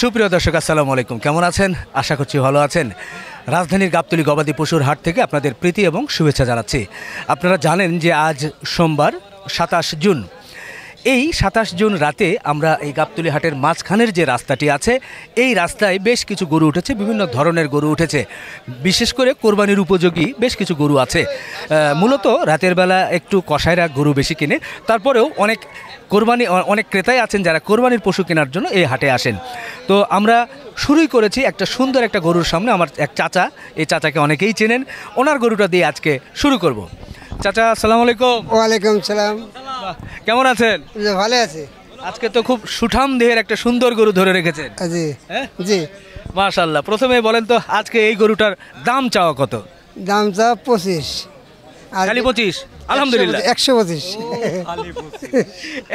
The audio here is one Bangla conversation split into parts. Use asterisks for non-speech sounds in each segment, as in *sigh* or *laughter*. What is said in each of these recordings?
সুপ্রিয় দর্শক আসসালামু আলাইকুম কেমন আছেন আশা করছি ভালো আছেন রাজধানীর গাবতলি গবাদি পশুর হাট থেকে আপনাদের প্রীতি এবং শুভেচ্ছা জানাচ্ছি আপনারা জানেন যে আজ সোমবার সাতাশ জুন এই সাতাশ জুন রাতে আমরা এই গাবতলি হাটের মাঝখানের যে রাস্তাটি আছে এই রাস্তায় বেশ কিছু গরু উঠেছে বিভিন্ন ধরনের গরু উঠেছে বিশেষ করে কোরবানির উপযোগী বেশ কিছু গরু আছে মূলত রাতের বেলা একটু কষায়রা গরু বেশি কিনে তারপরেও অনেক কোরবানি অনেক ক্রেতাই আছেন যারা কোরবানির পশু কেনার জন্য এই হাটে আসেন তো আমরা শুরুই করেছি একটা সুন্দর একটা গরুর সামনে আমার এক চাচা এই চাচাকে অনেকেই চেনেন ওনার গরুটা দিয়ে আজকে শুরু করব। চাচা আসসালামু আলাইকুম ওয়ালাইকুম সালাম কেমন আছেন ভালো আছি আজকে তো খুব সুঠাম দেহের একটা সুন্দর গরু ধরে রেখেছেন জি হ্যাঁ? জি মাশাল্লাহ প্রথমে বলেন তো আজকে এই গরুটার দাম চাওয়া কত দাম চা পঁচিশ খালি পঁচিশ আলহামদুলিল্লাহ একশো পঁচিশ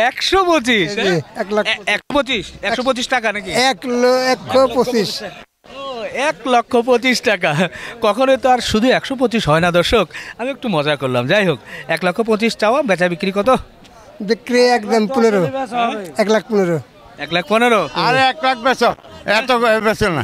একশো পঁচিশ হ্যাঁ? এক লাখ পঁচিশ একশো পঁচিশ টাকা নাকি এক লক্ষ পঁচিশ এক লক্ষ পঁচিশ টাকা কখনোই তো আর শুধু একশো পঁচিশ হয় না দর্শক আমি একটু মজা করলাম যাই হোক এক লক্ষ পঁচিশ চাওয়া বেচা বিক্রি কত বিক্রি একদম পনেরো এক লাখ পনেরো এক লাখ পনেরো আর এক লাখ বেচো এত বেচো না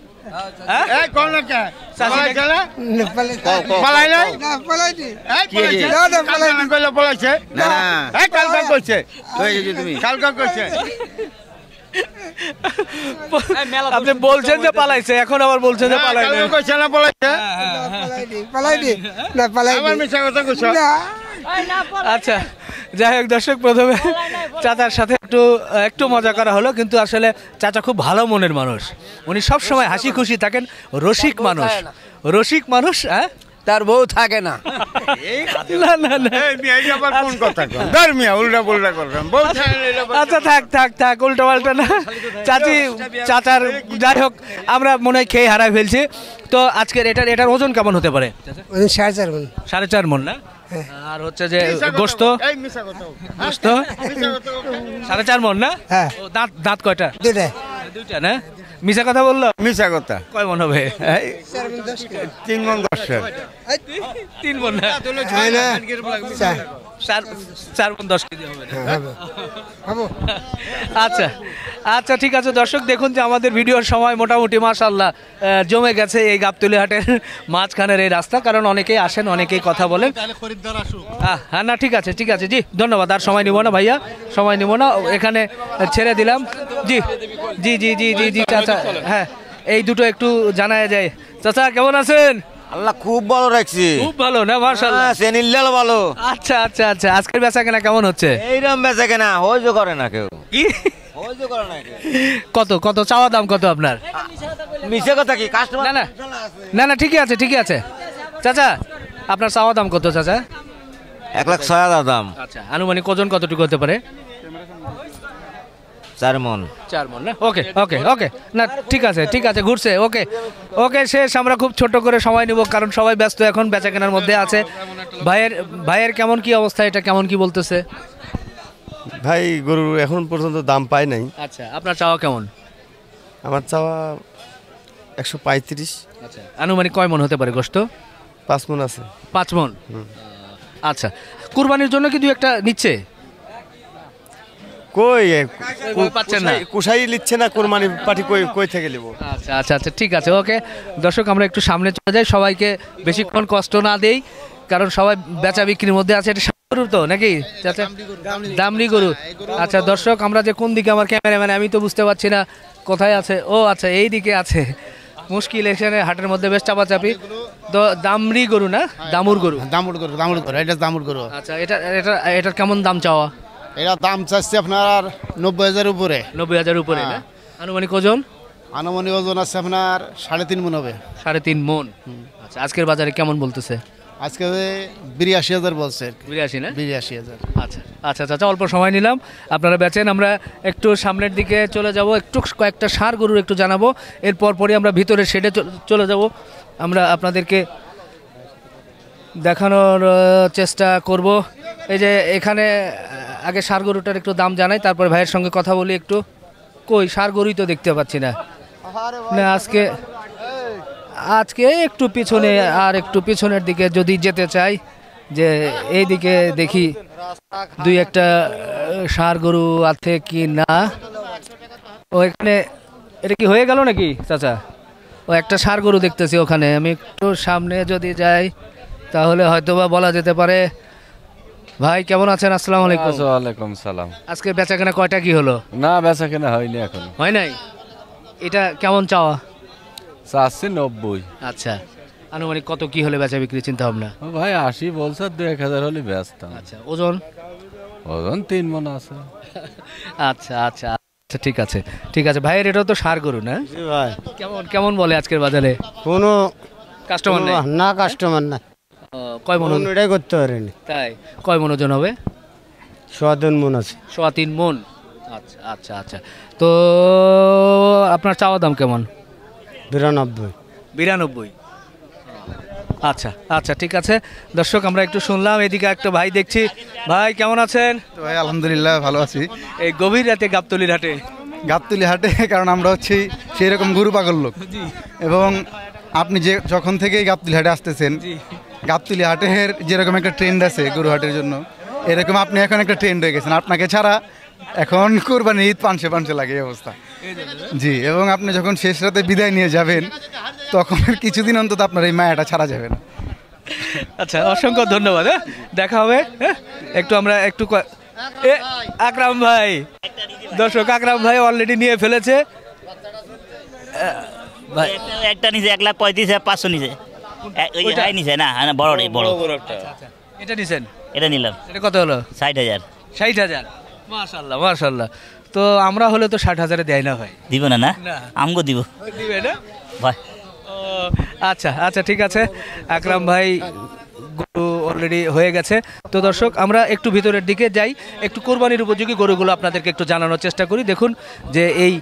আপনি বলছেন যে পালাইছে এখন আবার বলছেন যে হ্যাঁ, পালাইছে না পালাইছে হ্যাঁ, হ্যাঁ, পালাই না পালাইনি আমার মিশা কথা আচ্ছা যাই হোক দর্শক প্রথমে চাচার সাথে একটু একটু মজা করা হলো কিন্তু আসলে চাচা খুব ভালো মনের মানুষ উনি সবসময় হাসি খুশি থাকেন রসিক মানুষ রসিক মানুষ হ্যাঁ তার বউ থাকে না আচ্ছা থাক থাক থাক উল্টা পাল্টা না চাচি চাচার যাই হোক আমরা মনে হয় খেয়ে হারাই ফেলছি তো আজকের এটার এটার ওজন কেমন হতে পারে সাড়ে চার মন সাড়ে চার মন না আর হচ্ছে যে গোস্ত গোস্ত হ্যাঁ? সাড়ে চার মন না হ্যাঁ দাঁত দাঁত কয়টা দুইটা দুইটা না মিশা কথা বললো মিশা কথা কয় মন হবে তিন মন দশ তিন মন না চার চার হ্যাঁ, আচ্ছা আচ্ছা ঠিক আছে দর্শক দেখুন যে আমাদের ভিডিওর সময় মোটামুটি মাশাল্লাহ জমে গেছে এই গাবতলি *laughs* মাঝখানের এই রাস্তা কারণ অনেকেই আসেন অনেকেই কথা বলেন হ্যাঁ না ঠিক আছে ঠিক আছে জি ধন্যবাদ আর সময় নিব না ভাইয়া সময় নিব না এখানে ছেড়ে দিলাম জি জি জি জি জি জি চাচা হ্যাঁ এই দুটো একটু জানা যায় চাচা কেমন আছেন আল্লাহ খুব ভালো রাখছি খুব ভালো না মাশাআল্লাহ হ্যাঁ, সেনিল্লাল ভালো আচ্ছা আচ্ছা আচ্ছা আজকের বেচা কেনা কেমন হচ্ছে এইরকম বেচা কেনা হইজ করে না কেউ কি হইজ করে না কেউ কত কত চাওয়া দাম কত আপনার মিশে কথা কি কাস্টমার না না না না ঠিকই আছে ঠিকই আছে চাচা আপনার চাওয়া দাম কত চাচা এক লাখ ছয় হাজার দাম আচ্ছা আনুমানিক কজন কতটুকু হতে পারে না ওকে ওকে ওকে না ঠিক আছে ঠিক আছে ঘুরছে ওকে ওকে শেষ আমরা খুব করে সময় কারণ সবাই ব্যস্ত এখন মধ্যে আছে ভাইয়ের ভাইয়ের কেমন অবস্থা এটা কেমন বলতেছে ভাই গরু এখন পর্যন্ত দাম পাই নাই আচ্ছা আপনার চাওয়া কেমন আমার চাওয়া একশো পঁয়ত্রিশ আচ্ছা আনুমানিক কয় মন হতে পারে গোষ্ঠ পাঁচ মন আছে পাঁচ মন আচ্ছা কুরবানির জন্য কি দু একটা নিচ্ছে কই পাচ্ছেন না কুশাই লিচ্ছে না কোরবানি পাঠি কই কই থেকে নেব আচ্ছা আচ্ছা আচ্ছা ঠিক আছে ওকে দর্শক আমরা একটু সামনে চলে যাই সবাইকে বেশিক্ষণ কষ্ট না দেই কারণ সবাই বেচা বিক্রির মধ্যে আছে এটা গরু তো নাকি আচ্ছা দামড়ি গরু হ্যাঁ, আচ্ছা দর্শক আমরা যে কোন দিকে আমার ক্যামেরাম্যান আমি তো বুঝতে পারছি না কোথায় আছে ও আচ্ছা এই দিকে আছে মুশকিল এখানে হাটের মধ্যে বেশ চাপাচাপি দামরি গরু না হ্যাঁ, দামুর গরু হ্যাঁ, দামুর গরু দামুর গরু এটা দামুর গরু আচ্ছা এটা এটা এটার কেমন দাম চাওয়া এটা দাম চাচ্ছে আপনার আর নব্বই হাজার উপরে নব্বই হাজার উপরে না হ্যাঁ। আনুমানিক ওজন আনুমানিক ওজন আছে আপনার সাড়ে তিন মন হবে সাড়ে তিন মন আচ্ছা আজকের বাজারে কেমন বলতেছে আজকে বিরাশি হাজার বলছে বিরাশি না বিরাশি হাজার আচ্ছা আচ্ছা চাচা আচ্ছা, আচ্ছা, অল্প সময় নিলাম আপনারা বেচেন আমরা একটু সামনের দিকে চলে যাব একটু কয়েকটা সার গরুর একটু জানাবো এরপর পরে আমরা ভিতরে শেডে চলে যাব আমরা আপনাদেরকে দেখানোর চেষ্টা করব এই যে এখানে আগে সার গরুটার একটু দাম জানাই তারপর ভাইয়ের সঙ্গে কথা বলি একটু কই সার গরুই তো দেখতে পাচ্ছি না না আজকে আজকে একটু পিছনে আর একটু পিছনের দিকে যদি যেতে চাই যে এইদিকে দেখি দুই একটা সার গরু আছে কি না ও এখানে এটা কি হয়ে গেল নাকি চাচা ও একটা সার গরু দেখতেছি ওখানে আমি একটু সামনে যদি যাই তাহলে হয়তোবা বলা যেতে পারে ভাই কেমন আছেন আসসালামু আলাইকুম ওয়ালাইকুম সালাম আজকে বেচাকেনা কয়টা কি হলো না বেচাকেনা হয়নি এখন হয় নাই এটা কেমন চাওয়া চাচ্ছি নব্বই আচ্ছা আনুমানিক কত কি হলে বেচা বিক্রি চিন্তা ভাবনা ও ভাই আশি বলছে দু এক হাজার হলে ব্যস্ত আচ্ছা ওজন ওজন তিন মন আছে আচ্ছা আচ্ছা আচ্ছা ঠিক আছে ঠিক আছে ভাইয়ের এটাও তো সার গরু না ভাই কেমন কেমন বলে আজকের বাজারে কোনো কাস্টমার না না কাস্টমার না কয় মন এটাই করতে পারেনি তাই কয় মন ওজন হবে সোয়া তিন মন আছে সোয়া তিন মন আচ্ছা আচ্ছা আচ্ছা তো আপনার চাওয়া দাম কেমন বিরানব্বই বিরানব্বই আচ্ছা আচ্ছা ঠিক আছে দর্শক আমরা একটু শুনলাম এদিকে একটা ভাই দেখছি ভাই কেমন আছেন ভাই আলহামদুলিল্লাহ ভালো আছি এই গভীর রাতে গাবতলির হাটে গাবতলি হাটে কারণ আমরা হচ্ছি সেই রকম গুরু পাগল লোক এবং আপনি যে যখন থেকেই গাবতুলিহাটে আসতেছেন গাবতুলিহাটের যেরকম একটা ট্রেন্ড আছে গুরুহাটের জন্য এরকম আপনি এখন একটা ট্রেন্ড হয়ে গেছেন আপনাকে ছাড়া এখন কোরবানি ঈদ পানসে পানসে লাগে এই অবস্থা জি এবং আপনি যখন শেষ রাতে বিদায় নিয়ে যাবেন তখন কিছুদিন অন্তত আপনার এই মায়াটা ছাড়া যাবে না আচ্ছা অসংখ্য ধন্যবাদ হ্যাঁ দেখা হবে হ্যাঁ একটু আমরা একটু এ আকরাম ভাই দর্শক আকরাম ভাই অলরেডি নিয়ে ফেলেছে একটা নিচে এক লাখ পঁয়ত্রিশ হাজার পাঁচশো নিচে ওইটাই নিচে না হ্যাঁ বড় রে বড় আচ্ছা, আচ্ছা। এটা নিছেন এটা নিলাম এটা কত হলো ষাট হাজার ষাট হাজার মাশাল্লাহ মাশাল্লাহ তো আমরা হলে তো ষাট হাজারে দেয় না ভাই দিব না না আমগো দিব দিবে না ভাই আচ্ছা আচ্ছা ঠিক আছে আকরাম ভাই গরু অলরেডি হয়ে গেছে তো দর্শক আমরা একটু ভিতরের দিকে যাই একটু কোরবানির উপযোগী গরুগুলো আপনাদেরকে একটু জানানোর চেষ্টা করি দেখুন যে এই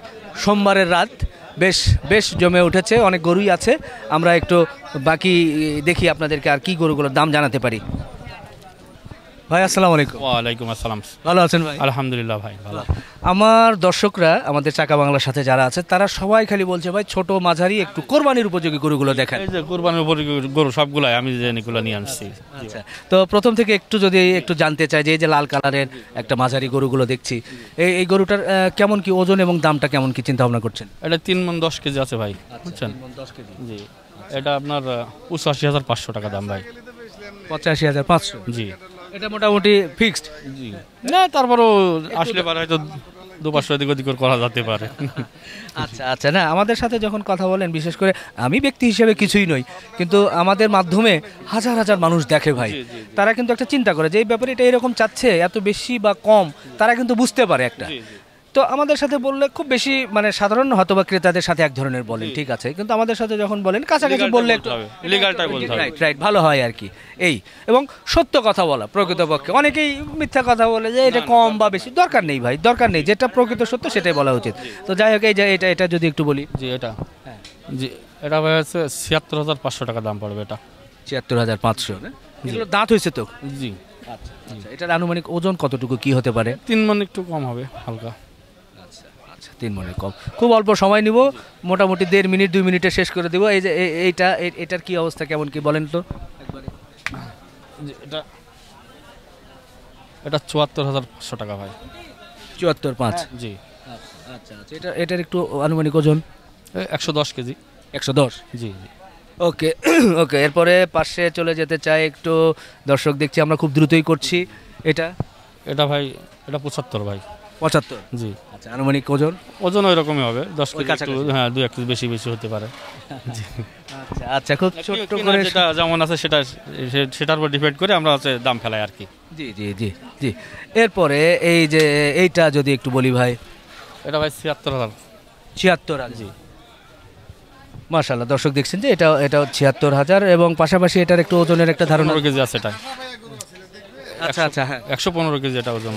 সোমবারের রাত বেশ বেশ জমে উঠেছে অনেক গরুই আছে আমরা একটু বাকি দেখি আপনাদেরকে আর কি গরুগুলোর দাম জানাতে পারি ভাই আসসালামু আলাইকুম ওয়ালাইকুম আসসালাম ভালো আছেন ভাই আলহামদুলিল্লাহ ভাই ভালো আমার দর্শকরা আমাদের চাকা বাংলার সাথে যারা আছে তারা সবাই খালি বলছে ভাই ছোট মাঝারি একটু কোরবানির উপযোগী গরুগুলো দেখেন এই যে কোরবানির উপযোগী গরু সবগুলাই আমি যেগুলো নিয়ে আনছি আচ্ছা তো প্রথম থেকে একটু যদি একটু জানতে চাই যে এই যে লাল কালারের একটা মাঝারি গরুগুলো দেখছি এই এই গরুটার কেমন কি ওজন এবং দামটা কেমন কি চিন্তা ভাবনা করছেন এটা তিন মন দশ কেজি আছে ভাই আচ্ছা, বুঝছেন জি এটা আপনার পঁচাশি হাজার পাঁচশো টাকা দাম ভাই পঁচাশি হাজার পাঁচশো জি এটা মোটামুটি ফিক্সড না তারপরও আসলে পারে হয়তো দু পাঁচশো এদিক ওদিক করা যেতে পারে আচ্ছা আচ্ছা না আমাদের সাথে যখন কথা বলেন বিশেষ করে আমি ব্যক্তি হিসেবে কিছুই নই কিন্তু আমাদের মাধ্যমে হাজার হাজার মানুষ দেখে ভাই তারা কিন্তু একটা চিন্তা করে যে এই ব্যাপারে এটা এরকম চাচ্ছে এত বেশি বা কম তারা কিন্তু বুঝতে পারে একটা তো আমাদের সাথে বললে খুব বেশি মানে সাধারণ হতবা ক্রেতাদের সাথে এক ধরনের বলেন ঠিক আছে কিন্তু আমাদের সাথে যখন বলেন কাছাকাছি বললে রাইট রাইট ভালো হয় আর কি এই এবং সত্য কথা বলা প্রকৃতপক্ষে অনেকেই মিথ্যা কথা বলে যে এটা কম বা বেশি দরকার নেই ভাই দরকার নেই যেটা প্রকৃত সত্য সেটাই বলা উচিত তো যাই হোক এই যে এটা এটা যদি একটু বলি যে এটা হ্যাঁ। জি এটা ভাই হচ্ছে ছিয়াত্তর হাজার পাঁচশো টাকা দাম পড়বে এটা ছিয়াত্তর হাজার পাঁচশো দাঁত হয়েছে তো জি আচ্ছা, আচ্ছা এটার আনুমানিক ওজন কতটুকু কি হতে পারে তিন মান একটু কম হবে হালকা তিন মনে কম খুব অল্প সময় নিব মোটামুটি দেড় মিনিট দুই মিনিটে শেষ করে দেবো এই যে এইটা এটার কি অবস্থা কেমন কি বলেন তো এটা এটা চুয়াত্তর হাজার পাঁচশো টাকা ভাই চুয়াত্তর পাঁচ হ্যাঁ, জি আচ্ছা আচ্ছা এটা এটার একটু আনুমানিক ওজন একশো দশ কেজি একশো দশ জি জি ওকে *coughs* ওকে এরপরে পাশে চলে যেতে চাই একটু দর্শক দেখছি আমরা খুব দ্রুতই করছি এটা এটা ভাই এটা পঁচাত্তর ভাই পঁচাত্তর জি আচ্ছা আনুমানিক ওজন ওজন ওই রকমই হবে দশ কেজি হ্যাঁ বেশি বেশি হতে পারে আচ্ছা আচ্ছা খুব ছোট্ট করে যেমন আছে সেটা সেটার উপর ডিপেন্ড করে আমরা হচ্ছে দাম ফেলাই আর কি জি জি জি জি এরপরে এই যে এইটা যদি একটু বলি ভাই এটা ভাই ছিয়াত্তর হাজার ছিয়াত্তর জি মাশাল্লাহ দর্শক দেখছেন যে এটা এটা ছিয়াত্তর হাজার এবং পাশাপাশি এটার একটু ওজনের একটা ধারণা কেজি আছে এটা আচ্ছা আচ্ছা হ্যাঁ একশো পনেরো কেজি এটা ওজন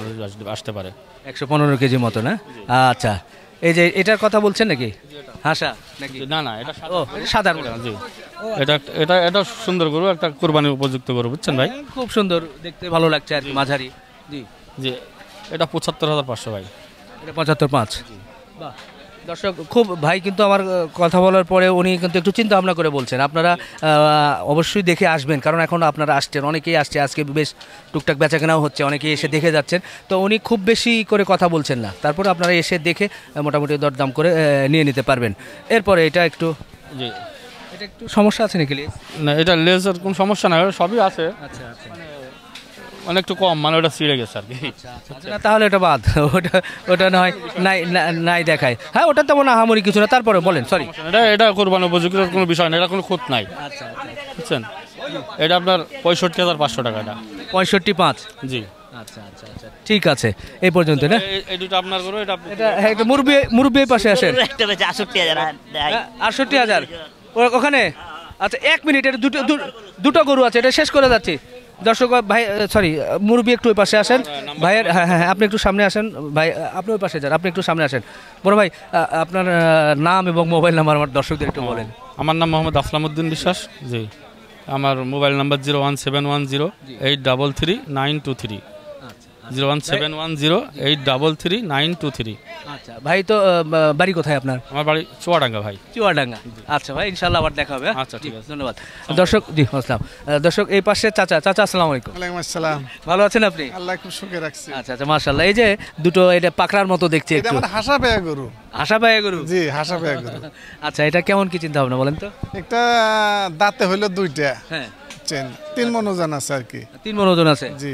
আসতে পারে একশো পনেরো কেজি মতো না আচ্ছা এই যে এটার কথা বলছেন নাকি হাসা নাকি না না এটা ও সাধারণ জি এটা এটা এটা সুন্দর গরু একটা কুরবানি উপযুক্ত গরু বুঝছেন ভাই হ্যাঁ, খুব সুন্দর দেখতে ভালো লাগছে আর মাঝারি জি জি এটা পঁচাত্তর হাজার পাঁচশো ভাই এটা পঁচাত্তর পাঁচ বাহ দর্শক খুব ভাই কিন্তু আমার কথা বলার পরে উনি কিন্তু একটু চিন্তা ভাবনা করে বলছেন আপনারা অবশ্যই দেখে আসবেন কারণ এখন আপনারা আসছেন অনেকেই আসছে আজকে বেশ টুকটাক বেচাকেনাও হচ্ছে অনেকেই এসে দেখে যাচ্ছেন তো উনি খুব বেশি করে কথা বলছেন না তারপর আপনারা এসে দেখে মোটামুটি দরদাম করে নিয়ে নিতে পারবেন এরপরে এটা একটু এটা একটু সমস্যা আছে নাকি না এটা লেজার কোনো সমস্যা না সবই আছে আচ্ছা আচ্ছা মানে অনেকটু মানে কম মানে ওটা ছিঁড়ে গেছে আর কি আচ্ছা, আচ্ছা। তাহলে ওটা বাদ *laughs* ওটা ওটা নয় নাই নাই দেখায় হ্যাঁ ওটা তেমন আহামরি কিছু না তারপরে বলেন সরি এটা এটা কোরবান উপযুক্ত কোনো বিষয় না এটা কোনো খুঁত নাই আচ্ছা, বুঝছেন এটা আপনার পঁয়ষট্টি হাজার পাঁচশো টাকাটা পঁয়ষট্টি পাঁচ জি আচ্ছা ঠিক আছে এই পর্যন্ত না হ্যাঁ, পাশে আটষট্টি হাজার হ্যাঁ, ওখানে আচ্ছা এক মিনিট এটা দুটো দুটো গরু আছে এটা শেষ করে যাচ্ছি দর্শক ভাই সরি মুরবি একটু ওই পাশে আসেন ভাইয়ের হ্যাঁ হ্যাঁ, হ্যাঁ, হ্যাঁ আপনি একটু সামনে আসেন ভাই আপনি ওই পাশে যান আপনি একটু সামনে আসেন বড় ভাই আপনার নাম এবং মোবাইল নাম্বার আমার দর্শকদের একটু বলেন আমার নাম মোহাম্মদ আসলামউদ্দিন বিশ্বাস জি আমার mobile number zero one seven one zero eight double three nine two three zero one seven one zero eight double three nine two three আচ্ছা ভাই তো বাড়ি কোথায় আপনার আমার বাড়ি চুয়াডাঙ্গা ভাই চুয়াডাঙ্গা আচ্ছা ভাই ইনশাল্লাহ আবার দেখা হবে হ্যাঁ? আচ্ছা ঠিক আছে ধন্যবাদ দর্শক জি আসসালাম দর্শক এই পাশে চাচা চাচা আসসালামু আলাইকুম ওয়ালাইকুম আসসালাম ভালো আছেন আপনি আল্লাহ খুব সুখে রাখছি আচ্ছা আচ্ছা মাশাআল্লাহ এই যে দুটো এটা পাকড়ার মতো দেখছি এটা আমার হাসা পায়া গরু হাসা পায়া গরু জি হাসা পায়া গরু আচ্ছা এটা কেমন কি চিন্তা ভাবনা বলেন তো একটা দাঁতে হলো দুইটা হ্যাঁ চেন তিন মনোজন আছে আর কি তিন মনোজন আছে জি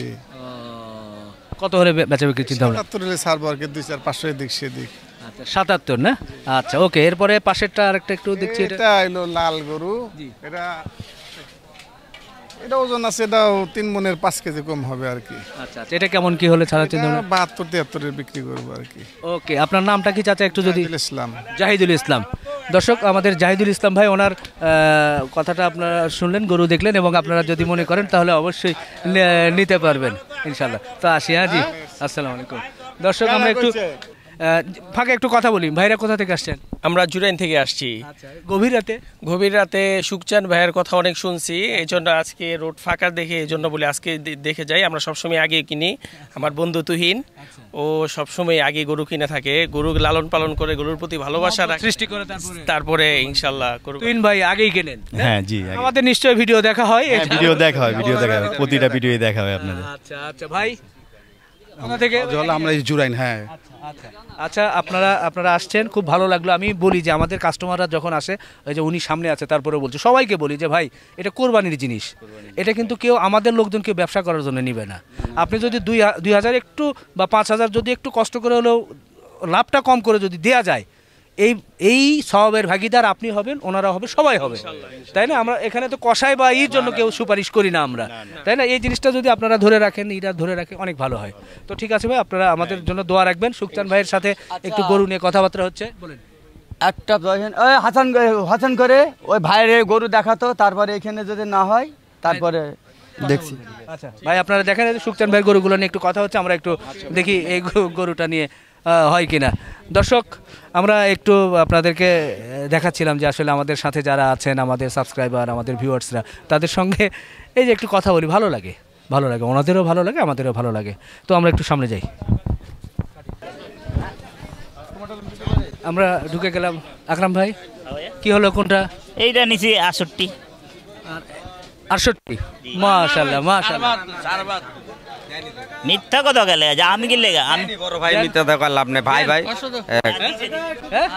কত হলে বেচা বিক্রির চিন্তা হলে ছাড়বো আর দুই চার পাঁচশো দেখছি সেদিক আচ্ছা সাতাত্তর না আচ্ছা ওকে এরপরে পাশেরটা আরেকটা একটু দেখছি এটা এটা হলো লাল গরু এটা এটা ওজন আছে এটাও তিন মনের পাঁচ কেজি কম হবে আর কি আচ্ছা, আচ্ছা এটা কেমন কি হলে ছাড়া চিন্তা বাহাত্তর তিয়াত্তরের বিক্রি করবো আর কি ওকে আপনার নামটা কি চাচা একটু যদি ইসলাম জাহিদুল ইসলাম দর্শক আমাদের জাহিদুল ইসলাম ভাই ওনার কথাটা আপনারা শুনলেন গরু দেখলেন এবং আপনারা যদি মনে করেন তাহলে অবশ্যই নিতে পারবেন ইনশাল্লাহ তো আসি হ্যাঁ জি হ্যাঁ। আসসালামু আলাইকুম দর্শক হ্যাঁ, আমরা একটু ফাঁকে একটু কথা বলি ভাইরা কোথা থেকে আসছেন আমরা জুরাইন থেকে আসছি আচ্ছা, গভীর রাতে গভীর রাতে সুখচান ভাইয়ের কথা অনেক শুনছি এই জন্য আজকে রোড ফাঁকা দেখে এই জন্য বলি আজকে দেখে যাই আমরা সবসময় আগে কিনি আমার বন্ধু তুহিন আচ্ছা। ও সবসময় আগে গরু কিনে থাকে গরু লালন পালন করে গরুর প্রতি ভালোবাসা সৃষ্টি করে তারপরে ইনশাল্লাহ তুহিন ভাই আগেই কেনেন হ্যাঁ, হ্যাঁ? জি আমাদের নিশ্চয়ই ভিডিও দেখা হয় ভিডিও হ্যাঁ, দেখা হয় ভিডিও দেখা হয় প্রতিটা ভিডিও দেখা হয় আপনাদের আচ্ছা আচ্ছা ভাই থেকে আমরা জুরাইন হ্যাঁ আচ্ছা। আচ্ছা আচ্ছা আপনারা আপনারা আসছেন খুব ভালো লাগলো আমি বলি যে আমাদের কাস্টমাররা যখন আসে ওই যে উনি সামনে আছে তারপরে বলছে সবাইকে বলি যে ভাই এটা কোরবানির জিনিস এটা কিন্তু কেউ আমাদের লোকজন কেউ ব্যবসা করার জন্য নেবে না আপনি যদি দুই দুই হাজার একটু বা পাঁচ হাজার যদি একটু কষ্ট করে হলেও লাভটা কম করে যদি দেয়া যায় এই এই স্বভাবের ভাগিদার আপনি হবেন ওনারা হবে সবাই হবে তাই না আমরা এখানে তো কষাই বা এর জন্য কেউ সুপারিশ করি না আমরা তাই না এই জিনিসটা যদি আপনারা ধরে রাখেন এটা ধরে রাখেন অনেক ভালো হয় তো ঠিক আছে ভাই আপনারা আমাদের হ্যাঁ। জন্য দোয়া রাখবেন সুখচান ভাইয়ের সাথে আচ্ছা। একটু গরু নিয়ে কথাবার্তা হচ্ছে বলেন একটা হাসান হাসান করে ওই ভাইয়ের গরু দেখাতো তারপরে এখানে যদি না হয় তারপরে দেখছি আচ্ছা ভাই আপনারা দেখেন সুখচান ভাইয়ের গরুগুলো নিয়ে একটু কথা হচ্ছে আমরা একটু আচ্ছা। দেখি এই গরুটা নিয়ে হয় কিনা দর্শক আমরা একটু আপনাদেরকে দেখাচ্ছিলাম যে আসলে আমাদের সাথে যারা আছেন আমাদের সাবস্ক্রাইবার আমাদের ভিউয়ার্সরা তাদের সঙ্গে এই যে একটু কথা বলি ভালো লাগে ভালো লাগে ওনাদেরও ভালো লাগে আমাদেরও ভালো লাগে তো আমরা একটু সামনে যাই আমরা ঢুকে গেলাম আকরাম ভাই কি হলো কোনটা এইটা নিচে আটষট্টি আটষট্টি মাশাল্লাহ মাশাল্লাহ মিথ্যা কথা গেলে যা আমি কি লেগে আমি বড় ভাই মিথ্যা দেখা লাভ নেই ভাই ভাই হ্যাঁ? হ্যাঁ?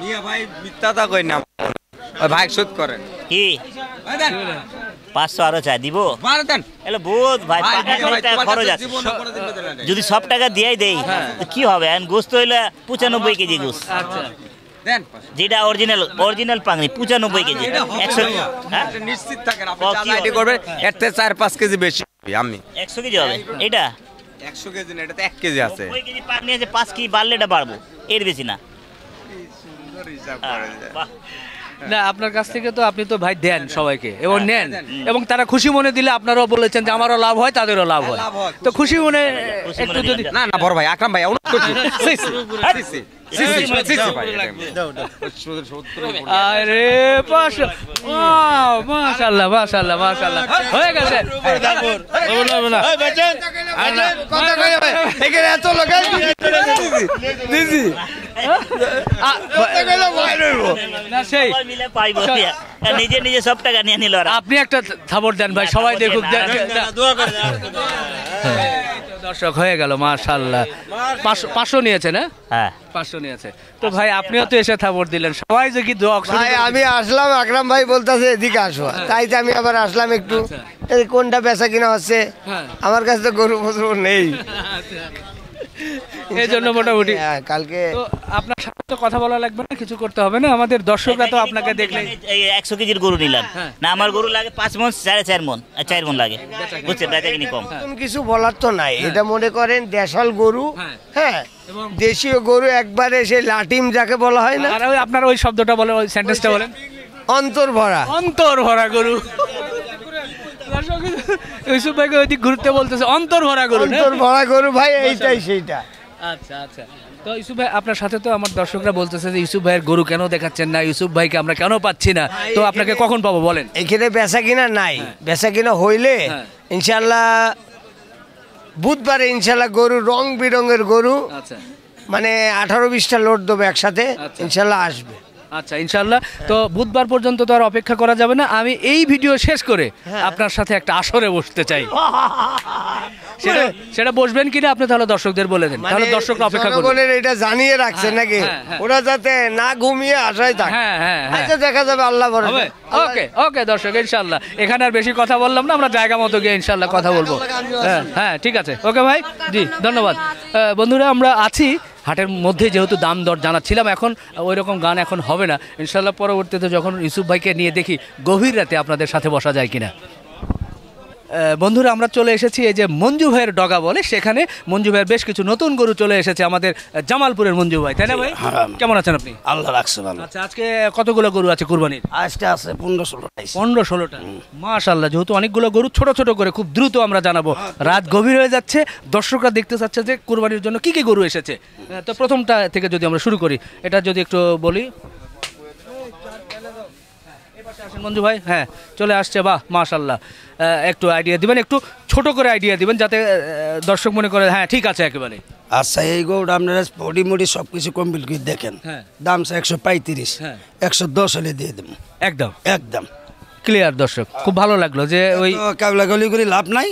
মিয়া ভাই মিথ্যা তা কই না ভাই সুদ করে কি পাঁচশো আরো চাই দিব এলো বহুত ভাই খরচ আছে যদি সব টাকা দিয়াই দেই হ্যাঁ। কি হবে গোস্ত হইলে পঁচানব্বই কেজি গোস্ত আচ্ছা। যেটা অরিজিনাল অরিজিনাল পঁচানব্বই কেজি একশো হ্যাঁ? নিশ্চিত থাকেন করবেন এর থেকে চার পাঁচ কেজি বেশি আমি একশো কেজি হবে এটা একশো কেজি না এক কেজি আছে আছে পাঁচ কেজি বাড়লে এটা বাড়বো এর বেশি না না আপনার কাছ থেকে তো আপনি তো ভাই দেন সবাইকে এবং হ্যাঁ, নেন হ্যাঁ, এবং তারা খুশি মনে দিলে আপনারও বলেছেন যে আমারও লাভ হয় তাদেরও লাভ হয় তো খুশি মনে না না বড় ভাই আকরাম ভাই অনুরোধ করছি *laughs* আরে হয়ে নিজে নিজে সব টাকা নিয়ে নিল আপনি একটা থাবর দেন ভাই সবাই দেখুক দর্শক হয়ে গেল মাশাল্লাহ পাঁচশো নিয়েছে না হ্যাঁ, হ্যাঁ। পাঁচশো নিয়েছে তো ভাই আপনিও তো এসে থাপর দিলেন সবাই যে কি দোয়া ভাই আমি আসলাম আকরাম ভাই বলতেছে এদিকে আসো হ্যাঁ। তাই তো আমি আবার আসলাম একটু আচ্ছা। কোনটা বেচা কিনা হচ্ছে হ্যাঁ। আমার কাছে তো গরু ফসল নেই আচ্ছা। এই জন্য মোটামুটি কালকে আপনার সাথে তো কথা বলা লাগবে না কিছু করতে হবে না আমাদের দর্শকরা তো আপনাকে দেখলে এই একশো কেজির গরু নিলাম হ্যাঁ। না আমার গরু লাগে পাঁচ মন সাড়ে চার মন চার মন লাগে বুঝছে বেচা কিনি কম হ্যাঁ। কিছু বলার তো নাই হ্যাঁ। এটা মনে করেন দেশাল গরু হ্যাঁ দেশীয় গরু একবারে সেই লাটিম যাকে বলা হয় না আর ওই আপনার ওই শব্দটা বলেন ওই সেন্টেন্সটা বলেন অন্তর ভরা অন্তর ভরা গরু ইউসুফ ভাইকে ওই দিক ঘুরতে বলতেছে অন্তর ভরা গরু অন্তর ভরা গরু ভাই এইটাই সেইটা আচ্ছা আচ্ছা তো ইউসুফ ভাই আপনার সাথে তো আমার দর্শকরা বলতেছে যে ইউসুফ ভাইয়ের গরু কেন দেখাচ্ছেন না ইউসুফ ভাইকে আমরা কেন পাচ্ছি না তো আপনাকে কখন পাবো বলেন এখানে বেচা কিনা নাই হ্যাঁ। বেচা কিনা হইলে হ্যাঁ। ইনশাল্লাহ বুধবারে ইনশাল্লাহ গরু রং বিরঙের গরু আচ্ছা। মানে আঠারো বিশটা লোড দেবে একসাথে আচ্ছা। ইনশাল্লাহ আসবে আচ্ছা ইনশাল্লাহ তো বুধবার পর্যন্ত তো আর অপেক্ষা করা যাবে না আমি এই ভিডিও শেষ করে হ্যাঁ। আপনার সাথে একটা আসরে বসতে চাই *laughs* সেটা মানে- সেটা বসবেন কিনা আপনি তাহলে দর্শকদের বলে দেন তাহলে মানে দর্শক অপেক্ষা করবে এটা জানিয়ে রাখছেন হ্যাঁ, নাকি হ্যাঁ, ওরা যাতে না ঘুমিয়ে আশায় থাকে হ্যাঁ হ্যাঁ আচ্ছা দেখা যাবে আল্লাহ বড় ওকে ওকে দর্শক ইনশাল্লাহ এখানে আর বেশি কথা বললাম না আমরা জায়গা মতো গিয়ে ইনশাল্লাহ কথা বলবো হ্যাঁ হ্যাঁ ঠিক আছে ওকে ভাই জি ধন্যবাদ বন্ধুরা আমরা আছি হাটের মধ্যে যেহেতু দাম দর জানাচ্ছিলাম এখন ওই রকম গান এখন হবে না ইনশাল্লাহ পরবর্তীতে যখন ইউসুফ ভাইকে নিয়ে দেখি গভীর রাতে আপনাদের সাথে বসা যায় কিনা বন্ধুরা আমরা চলে এসেছি এই যে মঞ্জু ভাইয়ের ডগা বলে সেখানে মঞ্জু ভাইয়ের বেশ কিছু নতুন গরু চলে এসেছে আমাদের জামালপুরের মঞ্জু ভাই তাই না ভাই হ্যাঁ। কেমন আছেন আপনি আল্লাহ রাখছে ভালো আচ্ছা আজকে কতগুলো গরু আছে কুরবানির আজকে আছে পনেরো ষোলোটা পনেরো ষোলোটা মাশাল্লাহ যেহেতু অনেকগুলো গরু ছোট ছোট করে খুব দ্রুত আমরা জানাবো হ্যাঁ, রাত গভীর হয়ে যাচ্ছে দর্শকরা দেখতে চাচ্ছে যে কুরবানির জন্য কি কি গরু এসেছে তো প্রথমটা থেকে যদি আমরা শুরু করি এটা যদি একটু বলি বন্ধু মঞ্জু ভাই হ্যাঁ চলে আসছে বাহ মাশাল্লাহ একটু আইডিয়া দিবেন একটু ছোট করে আইডিয়া দিবেন যাতে দর্শক মনে করে হ্যাঁ ঠিক আছে একেবারে আচ্ছা এই গৌড় আপনারা বডি মুডি সব কিছু কমপ্লিট করে দেখেন হ্যাঁ। দাম একশো পঁয়ত্রিশ হ্যাঁ। একশো দশ হলে দিয়ে দেবেন একদম একদম ক্লিয়ার দর্শক খুব ভালো লাগলো যে ওই কাবলা গলি করে লাভ নাই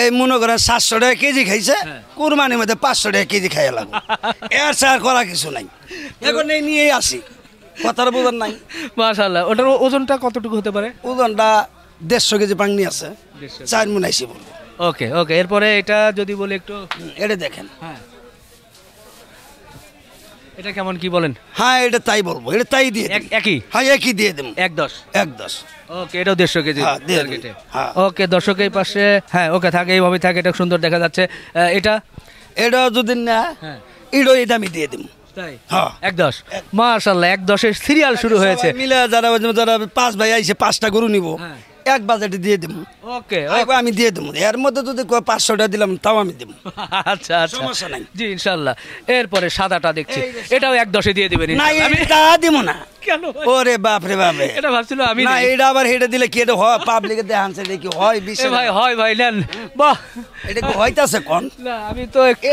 এই মনে করেন সাতশো টাকা কেজি খাইছে হ্যাঁ। কুরবানির মধ্যে পাঁচশো টাকা কেজি খাইয়া লাগলো *laughs* এর সার করা কিছু নাই এখন এই নিয়েই আসি কথাটা ওজন নাই মাশাল্লাহ ওটার ওজনটা কতটুকু হতে পারে ওজনটা দেড়শো কেজি পাংনি আছে চার মুন আইসি বলবো ওকে ওকে এরপরে এটা যদি বলে একটু এটা দেখেন হ্যাঁ এটা কেমন কি বলেন হ্যাঁ এটা তাই বলবো এটা তাই দিয়ে একই হ্যাঁ একই দিয়ে দেব এক দশ এক দশ ওকে এটাও দেড়শো কেজি হ্যাঁ, হ্যাঁ। ওকে দর্শক এই পাশে হ্যাঁ ওকে থাকে এইভাবে থাকে এটা সুন্দর দেখা যাচ্ছে এটা এটা যদি না হ্যাঁ। এটাও এই দামি দিয়ে দেবো মাসাল্লাহ হ্যাঁ। এক দশ এক দশের সিরিয়াল শুরু হয়েছে মিলে যারা যারা পাঁচ ভাই আইসে পাঁচটা গরু নিবো হ্যাঁ। এক বাজেটে দিয়ে দেবো হ্যাঁ, ওকে আমি দিয়ে দেবো এর মধ্যে যদি পাঁচশোটা দিলাম তাও আমি দেবো আচ্ছা, আচ্ছা সমস্যা নাই জি ইনশাল্লাহ এরপরে সাদাটা দেখছি এটাও এক দশে দিয়ে দেবেন না আমি তা দিব না কেন ওরে বাপ রে বাপ এটা ভাবছিল আমি না এটা আবার হেটে দিলে কি এটা হয় পাবলিকে দেখানছে দেখি হয় বিশে ভাই হয় ভাই নেন বাহ এটা হইতাছে কোন না আমি তো একটু